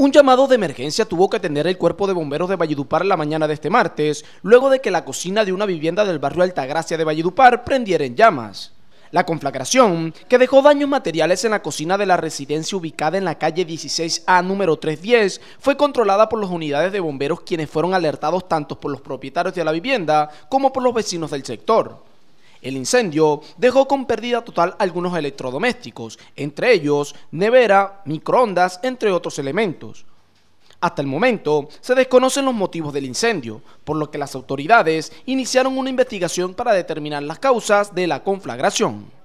Un llamado de emergencia tuvo que atender el cuerpo de bomberos de Valledupar la mañana de este martes, luego de que la cocina de una vivienda del barrio Altagracia de Valledupar prendiera en llamas. La conflagración, que dejó daños materiales en la cocina de la residencia ubicada en la calle 16A número 310, fue controlada por las unidades de bomberos quienes fueron alertados tanto por los propietarios de la vivienda como por los vecinos del sector. El incendio dejó con pérdida total algunos electrodomésticos, entre ellos nevera, microondas, entre otros elementos. Hasta el momento se desconocen los motivos del incendio, por lo que las autoridades iniciaron una investigación para determinar las causas de la conflagración.